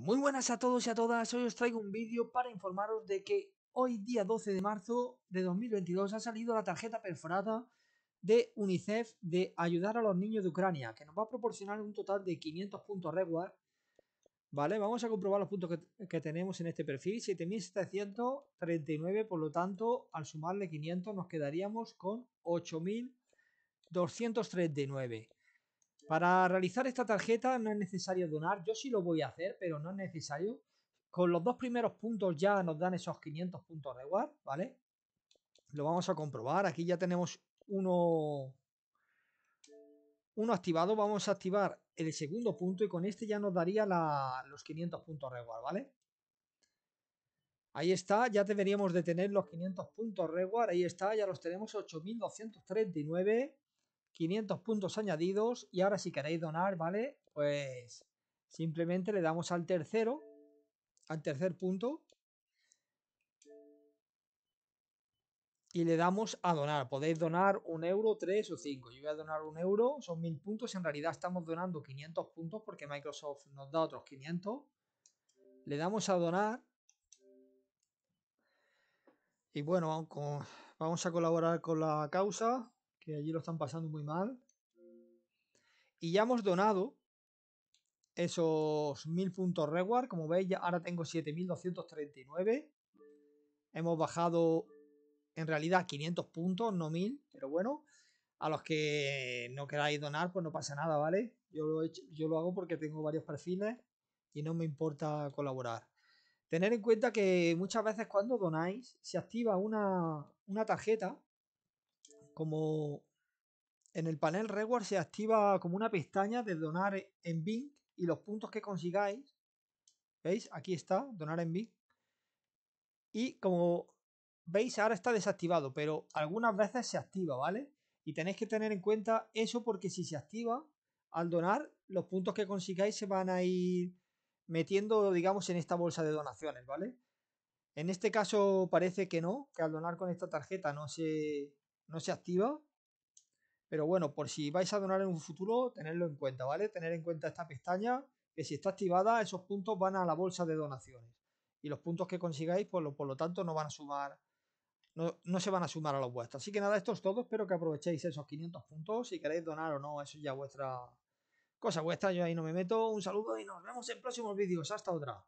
Muy buenas a todos y a todas, hoy os traigo un vídeo para informaros de que hoy día 12 de marzo de 2022 ha salido la tarjeta perforada de UNICEF de ayudar a los niños de Ucrania, que nos va a proporcionar un total de 500 puntos reward. Vale, vamos a comprobar los puntos que, que tenemos en este perfil, 7.739, por lo tanto, al sumarle 500 nos quedaríamos con 8.239. Para realizar esta tarjeta no es necesario donar, yo sí lo voy a hacer, pero no es necesario. Con los dos primeros puntos ya nos dan esos 500 puntos de reward, ¿vale? Lo vamos a comprobar, aquí ya tenemos uno, uno activado, vamos a activar el segundo punto y con este ya nos daría los 500 puntos reward, ¿vale? Ahí está, ya deberíamos de tener los 500 puntos reward, ahí está, ya los tenemos 8.239 500 puntos añadidos y ahora si queréis donar, ¿vale? Pues simplemente le damos al tercero, al tercer punto y le damos a donar. Podéis donar un euro, tres o cinco. Yo voy a donar un euro, son mil puntos. En realidad estamos donando 500 puntos porque Microsoft nos da otros 500. Le damos a donar. Y bueno, vamos a colaborar con la causa que allí lo están pasando muy mal. Y ya hemos donado esos 1000 puntos reward. Como veis, ahora tengo 7239. Hemos bajado en realidad 500 puntos, no 1000, pero bueno. A los que no queráis donar, pues no pasa nada, ¿vale? Yo lo, yo lo hago porque tengo varios perfiles y no me importa colaborar. Tener en cuenta que muchas veces cuando donáis se activa una, una tarjeta como en el panel Reward se activa como una pestaña de donar en Bing y los puntos que consigáis, ¿veis? Aquí está, donar en Bing. Y como veis, ahora está desactivado, pero algunas veces se activa, ¿vale? Y tenéis que tener en cuenta eso porque si se activa, al donar, los puntos que consigáis se van a ir metiendo, digamos, en esta bolsa de donaciones, ¿vale? En este caso parece que no, que al donar con esta tarjeta no se, no se activa. Pero bueno, por si vais a donar en un futuro, tenerlo en cuenta, ¿vale? Tener en cuenta esta pestaña, que si está activada, esos puntos van a la bolsa de donaciones. Y los puntos que consigáis, por lo, por lo tanto, no van a sumar, no, no se van a sumar a los vuestros. Así que nada, esto es todo. Espero que aprovechéis esos 500 puntos. Si queréis donar o no, eso ya vuestra cosa vuestra. Yo ahí no me meto. Un saludo y nos vemos en próximos vídeos. Hasta otra.